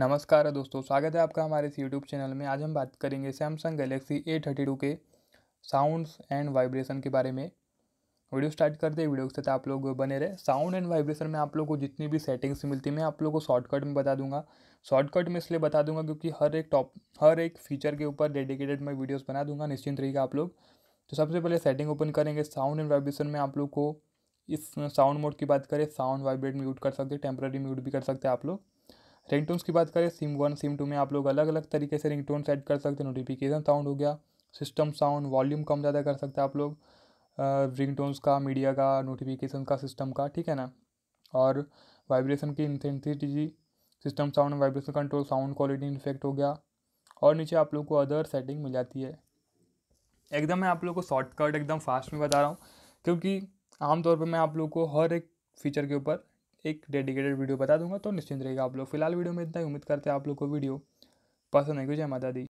नमस्कार दोस्तों स्वागत है आपका हमारे इस यूट्यूब चैनल में आज हम बात करेंगे Samsung Galaxy A thirty two के साउंड्स एंड वाइब्रेशन के बारे में वीडियो स्टार्ट करते हैं वीडियो के साथ आप लोग बने रहे साउंड एंड वाइब्रेशन में आप लोग को जितनी भी सेटिंग्स मिलती है मैं आप लोग को शॉर्टकट में बता दूंगा शॉर्टकट में इसलिए बता दूंगा क्योंकि हर एक टॉप हर एक फीचर के ऊपर डेडिकेटेड मैं वीडियोज़ बना दूंगा निश्चिंत रहेगा आप लोग तो सबसे पहले सेटिंग ओपन करेंगे साउंड एंड वाइब्रेशन में आप लोग को इस साउंड मोड की बात करें साउंड वाइब्रेट म्यूट कर सकते हैं टेम्प्रेरी म्यूट भी कर सकते हैं आप लोग रिंगटोन्स की बात करें सिम वन सिम टू में आप लोग अलग अलग तरीके से रिंगटोन सेट कर सकते हैं नोटिफिकेशन साउंड हो गया सिस्टम साउंड वॉल्यूम कम ज़्यादा कर सकते हैं आप लोग रिंगटोन्स का मीडिया का नोटिफिकेशन का सिस्टम का ठीक है ना और वाइब्रेशन की intensity system sound vibration control sound quality in fact हो गया और नीचे आप लोग को अदर सेटिंग मिल जाती है एकदम मैं आप लोग को शॉर्टकट एकदम फास्ट में बता रहा हूँ क्योंकि आमतौर पर मैं आप लोग को हर एक फीचर के ऊपर एक डेडिकेटेड वीडियो बता दूंगा तो निश्चिंत रहेगा आप लोग फिलहाल वीडियो में इतना ही उम्मीद करते हैं आप लोग को वीडियो पसंद है जय माता दी